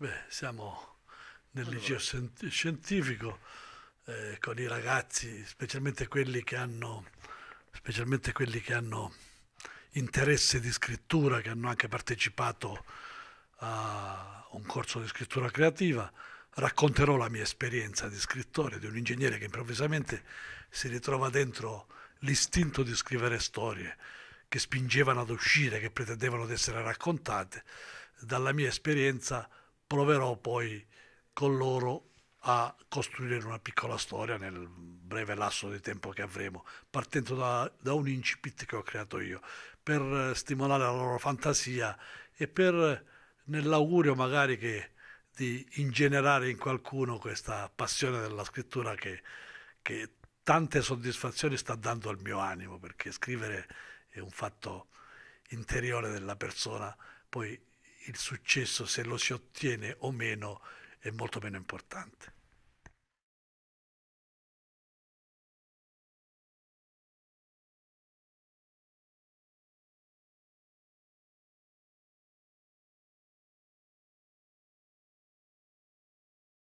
Beh, siamo nel allora. liceo scientifico eh, con i ragazzi, specialmente quelli che hanno specialmente quelli che hanno interesse di scrittura, che hanno anche partecipato a un corso di scrittura creativa, racconterò la mia esperienza di scrittore, di un ingegnere che improvvisamente si ritrova dentro l'istinto di scrivere storie che spingevano ad uscire, che pretendevano di essere raccontate. Dalla mia esperienza proverò poi con loro a costruire una piccola storia nel breve lasso di tempo che avremo, partendo da, da un incipit che ho creato io, per eh, stimolare la loro fantasia e per, eh, nell'augurio magari che, di ingenerare in qualcuno questa passione della scrittura che, che tante soddisfazioni sta dando al mio animo, perché scrivere è un fatto interiore della persona, poi il successo, se lo si ottiene o meno, è molto meno importante.